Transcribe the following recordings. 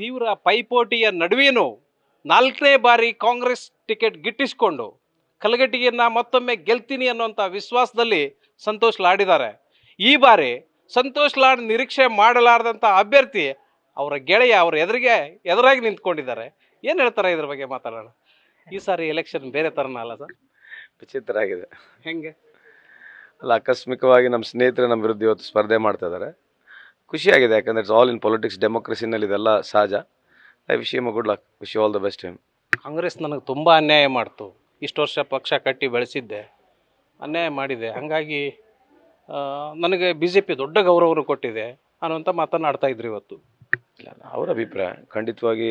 ತೀವ್ರ ಪೈಪೋಟಿಯ ನಡುವೆಯೂ ನಾಲ್ಕನೇ ಬಾರಿ ಕಾಂಗ್ರೆಸ್ ಟಿಕೆಟ್ ಗಿಟ್ಟಿಸಿಕೊಂಡು ಕಲಗಟ್ಟಿಗೆಯನ್ನು ಮತ್ತೊಮ್ಮೆ ಗೆಲ್ತೀನಿ ಅನ್ನುವಂಥ ವಿಶ್ವಾಸದಲ್ಲಿ ಸಂತೋಷ್ ಲಾಡಿದ್ದಾರೆ ಈ ಬಾರಿ ಸಂತೋಷ್ ಲಾಡ್ ನಿರೀಕ್ಷೆ ಮಾಡಲಾರದಂಥ ಅಭ್ಯರ್ಥಿ ಅವರ ಗೆಳೆಯ ಅವರ ಎದುರಿಗೆ ಎದುರಾಗಿ ನಿಂತ್ಕೊಂಡಿದ್ದಾರೆ ಏನು ಹೇಳ್ತಾರೆ ಇದ್ರ ಬಗ್ಗೆ ಮಾತಾಡೋಣ ಈ ಸಾರಿ ಎಲೆಕ್ಷನ್ ಬೇರೆ ಥರನ ಅಲ್ಲ ಸರ್ ವಿಚಿತ್ರ ಆಗಿದೆ ಹೆಂಗೆ ಅಲ್ಲ ಆಕಸ್ಮಿಕವಾಗಿ ನಮ್ಮ ಸ್ನೇಹಿತರೆ ನಮ್ಮ ವಿರುದ್ಧ ಇವತ್ತು ಸ್ಪರ್ಧೆ ಮಾಡ್ತಾ ಇದ್ದಾರೆ ಖುಷಿಯಾಗಿದೆ ಯಾಕಂದರೆ ಇಟ್ಸ್ ಆಲ್ ಇನ್ ಪೊಲಿಟಿಕ್ಸ್ ಡೆಮೊಕ್ರೆಸಿನಲ್ಲಿ ಇದೆಲ್ಲ ಸಹಜ I wish em good luck wish all the best time Congress ನನಗೆ ತುಂಬ ಅನ್ಯಾಯ ಮಾಡ್ತು ಇಷ್ಟು ವರ್ಷ ಪಕ್ಷ ಕಟ್ಟಿ ಬೆಳೆಸಿದ್ದೆ ಅನ್ಯಾಯ ಮಾಡಿದೆ ಹಾಗಾಗಿ ನನಗೆ ಬಿ ಜೆ ಪಿ ದೊಡ್ಡ ಗೌರವ ಕೊಟ್ಟಿದೆ ಅನ್ನುವಂಥ ಮಾತನಾಡ್ತಾ ಇದ್ರು ಇವತ್ತು ಇಲ್ಲ ಅವ್ರ ಅಭಿಪ್ರಾಯ ಖಂಡಿತವಾಗಿ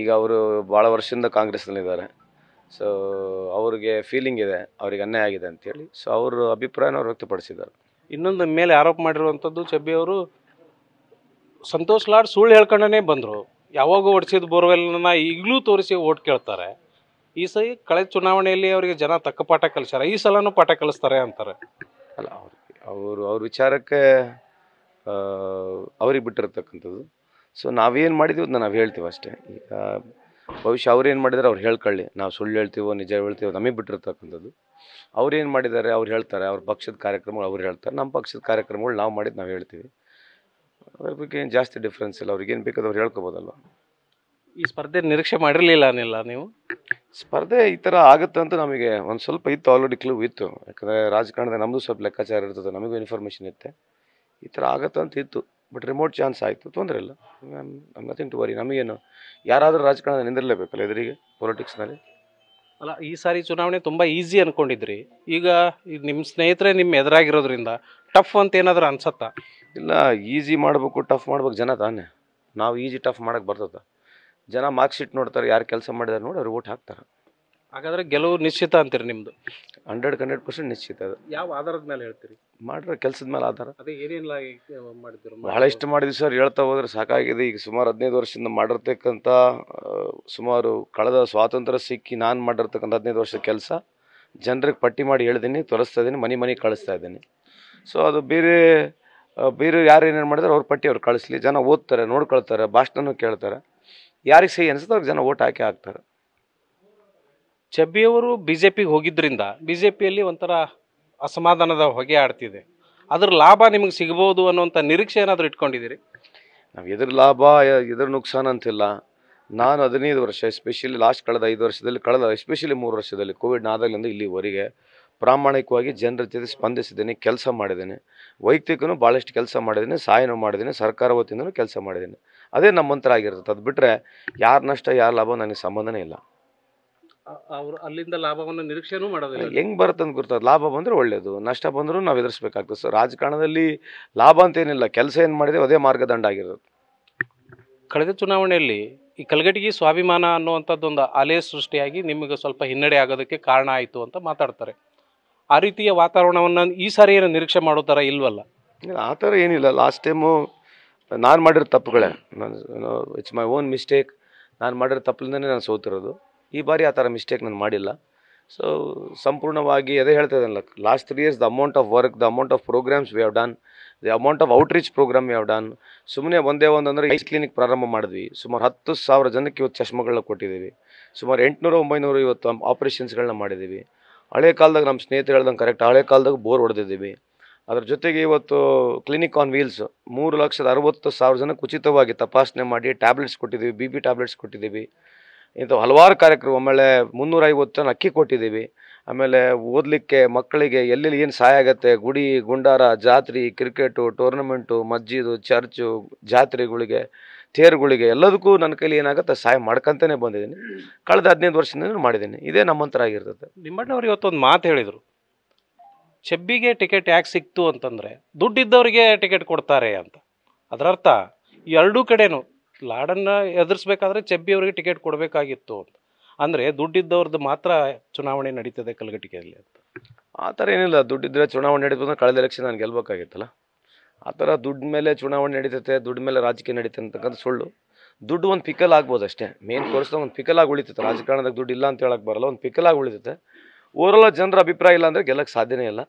ಈಗ ಅವರು ಭಾಳ ವರ್ಷದಿಂದ ಕಾಂಗ್ರೆಸ್ನಲ್ಲಿದ್ದಾರೆ ಸೊ ಅವ್ರಿಗೆ ಫೀಲಿಂಗ್ ಇದೆ ಅವ್ರಿಗೆ ಅನ್ಯಾಯ ಆಗಿದೆ ಅಂತೇಳಿ ಸೊ ಅವರು ಅಭಿಪ್ರಾಯನ ಅವ್ರು ವ್ಯಕ್ತಪಡಿಸಿದ್ದಾರೆ ಇನ್ನೊಂದು ಮೇಲೆ ಆರೋಪ ಮಾಡಿರುವಂಥದ್ದು ಅವರು ಸಂತೋಷ್ ಲಾಡ್ ಸುಳ್ಳು ಹೇಳ್ಕೊಂಡೇ ಬಂದರು ಯಾವಾಗ ಓಡಿಸಿದ ಬೋರ್ವೆಲ್ನ ಈಗಲೂ ತೋರಿಸಿ ಓಟ್ ಕೇಳ್ತಾರೆ ಈ ಸಲ ಕಳೆದ ಚುನಾವಣೆಯಲ್ಲಿ ಅವರಿಗೆ ಜನ ತಕ್ಕ ಪಾಠ ಕಲಿಸ್ತಾರ ಈ ಸಲನೂ ಪಾಠ ಕಲಿಸ್ತಾರೆ ಅಂತಾರೆ ಅಲ್ಲ ಅವ್ರಿಗೆ ಅವರು ಅವ್ರ ವಿಚಾರಕ್ಕೆ ಅವ್ರಿಗೆ ಬಿಟ್ಟಿರ್ತಕ್ಕಂಥದ್ದು ಸೊ ನಾವೇನು ಮಾಡಿದೀವಿ ಅದನ್ನ ನಾವು ಹೇಳ್ತೀವಿ ಅಷ್ಟೇ ಈಗ ಭವಿಷ್ಯ ಅವ್ರೇನು ಮಾಡಿದ್ದಾರೆ ಅವ್ರು ಹೇಳ್ಕೊಳ್ಳಿ ನಾವು ಸುಳ್ಳು ಹೇಳ್ತೀವೋ ನಿಜ ಹೇಳ್ತೀವೋ ನಮಗೆ ಬಿಟ್ಟಿರ್ತಕ್ಕಂಥದ್ದು ಅವ್ರೇನು ಮಾಡಿದ್ದಾರೆ ಅವ್ರು ಹೇಳ್ತಾರೆ ಅವ್ರ ಪಕ್ಷದ ಕಾರ್ಯಕ್ರಮಗಳು ಅವ್ರು ಹೇಳ್ತಾರೆ ನಮ್ಮ ಪಕ್ಷದ ಕಾರ್ಯಕ್ರಮಗಳು ನಾವು ಮಾಡಿದ್ದು ನಾವು ಹೇಳ್ತೀವಿ ಅದ್ರ ಬಗ್ಗೆ ಏನು ಜಾಸ್ತಿ ಡಿಫ್ರೆನ್ಸ್ ಇಲ್ಲ ಏನು ಬೇಕಾದ್ರೆ ಅವ್ರು ಹೇಳ್ಕೊಬೋದಲ್ವ ಈ ಸ್ಪರ್ಧೆ ನಿರೀಕ್ಷೆ ಮಾಡಿರಲಿಲ್ಲ ಅನಿಲ್ಲ ನೀವು ಸ್ಪರ್ಧೆ ಈ ಥರ ಆಗುತ್ತೆ ಅಂತ ನಮಗೆ ಒಂದು ಸ್ವಲ್ಪ ಇತ್ತು ಆಲ್ರೆಡಿ ಕ್ಲೂ ಇತ್ತು ಯಾಕಂದರೆ ರಾಜಕಾರಣದ ನಮ್ಮದು ಸ್ವಲ್ಪ ಲೆಕ್ಕಾಚಾರ ಇರ್ತದೆ ನಮಗೂ ಇನ್ಫಾರ್ಮೇಷನ್ ಇತ್ತೆ ಈ ಥರ ಆಗುತ್ತೆ ಅಂತ ಇತ್ತು ಬಟ್ ರಿಮೋಟ್ ಚಾನ್ಸ್ ಆಯಿತು ತೊಂದರೆ ಇಲ್ಲ ನಥಿಂಗ್ ಟು ವರಿ ನಮಗೇನು ಯಾರಾದರೂ ರಾಜಕಾರಣ ನಿಂದಿರಲೇಬೇಕಲ್ಲ ಎದುರಿಗೆ ಪೊಲಿಟಿಕ್ಸ್ನಲ್ಲಿ ಅಲ್ಲ ಈ ಸಾರಿ ಚುನಾವಣೆ ತುಂಬ ಈಸಿ ಅಂದ್ಕೊಂಡಿದ್ರಿ ಈಗ ನಿಮ್ಮ ಸ್ನೇಹಿತರೆ ನಿಮ್ಮ ಎದುರಾಗಿರೋದ್ರಿಂದ ಟಫ್ ಅಂತ ಏನಾದರೂ ಅನ್ಸತ್ತಾ ಇಲ್ಲ ಈಸಿ ಮಾಡಬೇಕು ಟಫ್ ಮಾಡ್ಬೇಕು ಜನ ತಾನೇ ನಾವು ಈಸಿ ಟಫ್ ಮಾಡಕ್ಕೆ ಬರ್ತದ ಜನ ಮಾರ್ಕ್ ಶೀಟ್ ನೋಡ್ತಾರೆ ಯಾರು ಕೆಲಸ ಮಾಡಿದಾರೆ ನೋಡಿ ಅವ್ರು ಓಟ್ ಹಾಕ್ತಾರೆ ಹಾಗಾದ್ರೆ ಗೆಲುವು ನಿಶ್ಚಿತ ಅಂತೀರಿ ನಿಮ್ಮದು ಹಂಡ್ರೆಡ್ ಹಂಡ್ರೆಡ್ ಪರ್ಸೆಂಟ್ ನಿಶ್ಚಿತ ಅದು ಯಾವ ಆಧಾರದ ಮೇಲೆ ಹೇಳ್ತೀರಿ ಮಾಡ್ರೆ ಕೆಲಸದ ಮೇಲೆ ಆಧಾರ ಅದೇ ಏನೇನು ಮಾಡಿದ್ರು ಬಹಳಷ್ಟು ಮಾಡಿದ್ವಿ ಸರ್ ಹೇಳ್ತಾ ಹೋದ್ರೆ ಸಾಕಾಗಿದೆ ಈಗ ಸುಮಾರು ಹದಿನೈದು ವರ್ಷದಿಂದ ಮಾಡಿರ್ತಕ್ಕಂಥ ಸುಮಾರು ಕಳೆದ ಸ್ವಾತಂತ್ರ್ಯ ಸಿಕ್ಕಿ ನಾನು ಮಾಡಿರ್ತಕ್ಕಂಥ ಹದಿನೈದು ವರ್ಷದ ಕೆಲಸ ಜನರಿಗೆ ಪಟ್ಟಿ ಮಾಡಿ ಹೇಳಿದ್ದೀನಿ ತೋರಿಸ್ತಾ ಇದ್ದೀನಿ ಮನೆ ಮನೆಗೆ ಕಳಿಸ್ತಾ ಇದ್ದೀನಿ ಸೊ ಅದು ಬೇರೆ ಬೇರೆ ಯಾರು ಏನೇನು ಮಾಡಿದ್ರೆ ಅವ್ರ ಪಟ್ಟಿ ಅವ್ರು ಕಳಿಸ್ಲಿ ಜನ ಓದ್ತಾರೆ ನೋಡ್ಕೊಳ್ತಾರೆ ಭಾಷಣನೂ ಕೇಳ್ತಾರೆ ಯಾರಿಗೆ ಸಹಿ ಅನಿಸುತ್ತೆ ಅವ್ರಿಗೆ ಜನ ಓಟ್ ಹಾಕಿ ಹಾಕ್ತಾರೆ ಚಬ್ಬಿಯವರು ಬಿ ಜೆ ಪಿಗೆ ಹೋಗಿದ್ದರಿಂದ ಬಿ ಜೆ ಪಿಯಲ್ಲಿ ಒಂಥರ ಅಸಮಾಧಾನದ ಹೊಗೆ ಆಡ್ತಿದೆ ಅದ್ರ ಲಾಭ ನಿಮಗೆ ಸಿಗ್ಬೋದು ಅನ್ನೋಂಥ ನಿರೀಕ್ಷೆ ಏನಾದರೂ ಇಟ್ಕೊಂಡಿದ್ದೀರಿ ನಾವು ಎದುರು ಲಾಭ ಎದುರು ನುಕ್ಸಾನ ಅಂತಿಲ್ಲ ನಾನು ಹದಿನೈದು ವರ್ಷ ಎಸ್ಪೆಷಲಿ ಲಾಸ್ಟ್ ಕಳೆದ ಐದು ವರ್ಷದಲ್ಲಿ ಕಳೆದ ಎಸ್ಪೆಷಲಿ ಮೂರು ವರ್ಷದಲ್ಲಿ ಕೋವಿಡ್ ಆದಾಗಲಿಂದ ಇಲ್ಲಿವರೆಗೆ ಪ್ರಾಮಾಣಿಕವಾಗಿ ಜನರ ಜೊತೆ ಸ್ಪಂದಿಸಿದ್ದೀನಿ ಕೆಲಸ ಮಾಡಿದ್ದೀನಿ ವೈಯಕ್ತಿಕನೂ ಭಾಳಷ್ಟು ಕೆಲಸ ಮಾಡಿದ್ದೀನಿ ಸಹಾಯನೂ ಮಾಡಿದ್ದೀನಿ ಸರ್ಕಾರ ವತಿಯಿಂದನೂ ಕೆಲಸ ಮಾಡಿದ್ದೀನಿ ಅದೇ ನಮ್ಮ ಮಂತ್ರ ಆಗಿರುತ್ತೆ ಅದು ಬಿಟ್ಟರೆ ಯಾರ ನಷ್ಟ ಯಾರ ಲಾಭ ನನಗೆ ಸಂಬಂಧನೇ ಇಲ್ಲ ಅವರು ಅಲ್ಲಿಂದ ಲಾಭವನ್ನು ನಿರೀಕ್ಷೆನೂ ಮಾಡೋದಿಲ್ಲ ಹೆಂಗೆ ಬರುತ್ತೆ ಅಂತ ಗೊತ್ತಾದ ಲಾಭ ಬಂದರೆ ಒಳ್ಳೆಯದು ನಷ್ಟ ಬಂದರೂ ನಾವು ಎದುರಿಸ್ಬೇಕಾಗ್ತದೆ ಸರ್ ರಾಜಕಾರಣದಲ್ಲಿ ಲಾಭ ಅಂತೇನಿಲ್ಲ ಕೆಲಸ ಏನು ಮಾಡಿದೆ ಅದೇ ಮಾರ್ಗದಂಡ ಆಗಿರೋದು ಕಳೆದ ಚುನಾವಣೆಯಲ್ಲಿ ಈ ಕಲಗಟಗಿ ಸ್ವಾಭಿಮಾನ ಅನ್ನುವಂಥದ್ದೊಂದು ಅಲೆ ಸೃಷ್ಟಿಯಾಗಿ ನಿಮಗೆ ಸ್ವಲ್ಪ ಹಿನ್ನಡೆ ಆಗೋದಕ್ಕೆ ಕಾರಣ ಆಯಿತು ಅಂತ ಮಾತಾಡ್ತಾರೆ ಆ ರೀತಿಯ ವಾತಾವರಣವನ್ನು ಈ ಸಾರಿ ಏನು ನಿರೀಕ್ಷೆ ಮಾಡೋ ಥರ ಇಲ್ವಲ್ಲ ಆ ಥರ ಏನಿಲ್ಲ ಲಾಸ್ಟ್ ಟೈಮು ನಾನು ಮಾಡಿರೋ ತಪ್ಪುಗಳೇ ನಾನು ಇಟ್ಸ್ ಮೈ ಓನ್ ಮಿಸ್ಟೇಕ್ ನಾನು ಮಾಡಿರೋ ತಪ್ಪಲಿಂದನೇ ನಾನು ಸೋತಿರೋದು ಈ ಬಾರಿ ಆ ಥರ ಮಿಸ್ಟೇಕ್ ನಾನು ಮಾಡಿಲ್ಲ ಸೊ ಸಂಪೂರ್ಣವಾಗಿ ಅದೇ ಹೇಳ್ತಾ last three years the amount of work the amount of programs we have done the amount of outreach program we have done ಸುಮ್ಮನೆ ಒಂದೇ ಒಂದು ಅಂದರೆ ಐಸ್ ಕ್ಲಿನಿಕ್ ಪ್ರಾರಂಭ ಮಾಡಿದ್ವಿ ಸುಮಾರು ಹತ್ತು ಸಾವಿರ ಜನಕ್ಕೆ ಇವತ್ತು ಚಶ್ಮಗಳನ್ನ ಕೊಟ್ಟಿದ್ದೀವಿ ಸುಮಾರು ಎಂಟುನೂರು ಒಂಬೈನೂರು ಇವತ್ತು ಆಪ್ರೇಷನ್ಸ್ಗಳನ್ನ ಮಾಡಿದ್ದೀವಿ ಹಳೆ ಕಾಲದಾಗ ನಮ್ಮ ಸ್ನೇಹಿತರು ಹೇಳ್ದಂಗೆ ಕರೆಕ್ಟ್ ಹಳೆ ಕಾಲದಾಗ ಬೋರ್ ಹೊಡೆದಿದ್ದೀವಿ ಅದ್ರ ಜೊತೆಗೆ ಇವತ್ತು ಕ್ಲಿನಿಕ್ ಆನ್ ವೀಲ್ಸ್ ಮೂರು ಲಕ್ಷದ ಅರವತ್ತು ಸಾವಿರ ಜನಕ್ಕೆ ಉಚಿತವಾಗಿ ತಪಾಸಣೆ ಮಾಡಿ ಟ್ಯಾಬ್ಲೆಟ್ಸ್ ಕೊಟ್ಟಿದ್ದೀವಿ ಬಿ ಬಿ ಟ್ಯಾಬ್ಲೆಟ್ಸ್ ಕೊಟ್ಟಿದ್ದೀವಿ ಇಂಥ ಹಲವಾರು ಕಾರ್ಯಕ್ರಮ ಆಮೇಲೆ ಮುನ್ನೂರೈವತ್ತು ಜನ ಅಕ್ಕಿ ಕೊಟ್ಟಿದ್ದೀವಿ ಆಮೇಲೆ ಓದಲಿಕ್ಕೆ ಮಕ್ಕಳಿಗೆ ಎಲ್ಲೆಲ್ಲಿ ಏನು ಸಹಾಯ ಆಗುತ್ತೆ ಗುಡಿ ಗುಂಡಾರ ಜಾತ್ರೆ ಕ್ರಿಕೆಟು ಟೂರ್ನಮೆಂಟು ಮಜ್ಜಿದು ಚರ್ಚು ಜಾತ್ರೆಗಳಿಗೆ ತೇರುಗಳಿಗೆ ಎಲ್ಲದಕ್ಕೂ ನನ್ನ ಕೈಲಿ ಏನಾಗುತ್ತೆ ಸಹಾಯ ಮಾಡ್ಕಂತಾನೆ ಬಂದಿದ್ದೀನಿ ಕಳೆದ ಹದಿನೈದು ವರ್ಷದಿಂದ ಮಾಡಿದ್ದೀನಿ ಇದೇ ಆಗಿರ್ತದೆ ನಿಮ್ಮಣ್ಣವ್ರು ಇವತ್ತೊಂದು ಮಾತು ಹೇಳಿದರು ಚೆಬ್ಬಿಗೆ ಟಿಕೆಟ್ ಯಾಕೆ ಸಿಕ್ತು ಅಂತಂದರೆ ದುಡ್ಡಿದ್ದವರಿಗೆ ಟಿಕೆಟ್ ಕೊಡ್ತಾರೆ ಅಂತ ಅದರರ್ಥ ಎರಡೂ ಕಡೆನೂ ಲಾಡನ್ನು ಎದುರಿಸ್ಬೇಕಾದ್ರೆ ಅವರಿಗೆ ಟಿಕೆಟ್ ಕೊಡಬೇಕಾಗಿತ್ತು ಅಂತ ಅಂದರೆ ದುಡ್ಡಿದ್ದವ್ರದ್ದು ಮಾತ್ರ ಚುನಾವಣೆ ನಡೀತದೆ ಕಲಗಟಿಕೆಯಲ್ಲಿ ಅಂತ ಆ ಥರ ಏನಿಲ್ಲ ದುಡ್ಡಿದ್ದರೆ ಚುನಾವಣೆ ನಡೀತದೆ ಕಳೆದ ಎಲೆಕ್ಷನ್ ನಾನು ಗೆಲ್ಬೇಕಾಗಿತ್ತಲ್ಲ ಆ ಥರ ದುಡ್ಡು ಮೇಲೆ ಚುನಾವಣೆ ನಡೀತೈತೆ ದುಡ್ಡು ಮೇಲೆ ರಾಜಕೀಯ ನಡೀತದೆ ಅಂತಕ್ಕಂಥ ಸುಳ್ಳು ದುಡ್ಡು ಒಂದು ಪಿಕಲ್ ಆಗ್ಬೋದು ಅಷ್ಟೇ ಮೇನ್ ಕೋರ್ಸ್ದಾಗ ಒಂದು ಪಿಕಲಾಗಿ ಉಳಿತೈತೆ ರಾಜಕಾರಣದಾಗ ದುಡ್ಡು ಇಲ್ಲ ಅಂತ ಹೇಳಕ್ಕೆ ಬರಲ್ಲ ಒಂದು ಪಿಕಲಾಗಿ ಉಳಿತೈತೆ ಓವರಲ್ ಜನರ ಅಭಿಪ್ರಾಯ ಇಲ್ಲ ಅಂದರೆ ಗೆಲ್ಲಕ್ಕೆ ಸಾಧ್ಯನೇ ಇಲ್ಲ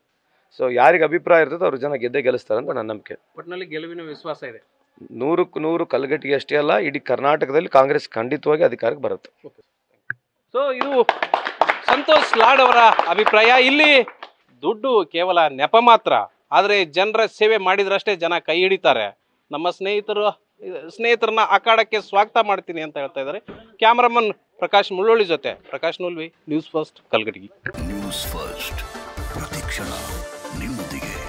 ಸೊ ಯಾರಿಗೆ ಅಭಿಪ್ರಾಯ ಇರ್ತದೆ ಅವರು ಜನ ಗೆದ್ದೇ ಗೆಲ್ಲಿಸ್ತಾರೆ ಅಂತ ನನ್ನ ನಂಬಿಕೆ ಒಟ್ಟಿನಲ್ಲಿ ಗೆಲುವಿನ ವಿಶ್ವಾಸ ಇದೆ ನೂರಕ್ಕೆ ನೂರು ಕಲ್ಗಟ್ಟಿಗೆ ಅಷ್ಟೇ ಅಲ್ಲ ಇಡೀ ಕರ್ನಾಟಕದಲ್ಲಿ ಕಾಂಗ್ರೆಸ್ ಖಂಡಿತವಾಗಿ ಅಧಿಕಾರಕ್ಕೆ ಬರುತ್ತೆ ಸೊ ಇದು ಸಂತೋಷ್ ಲಾಡ್ ಅವರ ಅಭಿಪ್ರಾಯ ಇಲ್ಲಿ ದುಡ್ಡು ಕೇವಲ ನೆಪ ಮಾತ್ರ ಆದರೆ ಜನರ ಸೇವೆ ಮಾಡಿದ್ರಷ್ಟೇ ಜನ ಕೈ ಹಿಡಿತಾರೆ ನಮ್ಮ ಸ್ನೇಹಿತರು ಸ್ನೇಹಿತರನ್ನ ಅಖಾಡಕ್ಕೆ ಸ್ವಾಗತ ಮಾಡ್ತೀನಿ ಅಂತ ಹೇಳ್ತಾ ಇದ್ದಾರೆ ಕ್ಯಾಮರಾಮನ್ ಪ್ರಕಾಶ್ ಮುಳ್ಳೊಳ್ಳಿ ಜೊತೆ ಪ್ರಕಾಶ್ ನೂಲ್ವಿ ನ್ಯೂಸ್ ಫಸ್ಟ್ ಕಲ್ಗಡಿಗೆ ನ್ಯೂಸ್ ಫಸ್ಟ್ ಪ್ರತಿಕ್ಷಣ ನಿಮ್ಮೊಂದಿಗೆ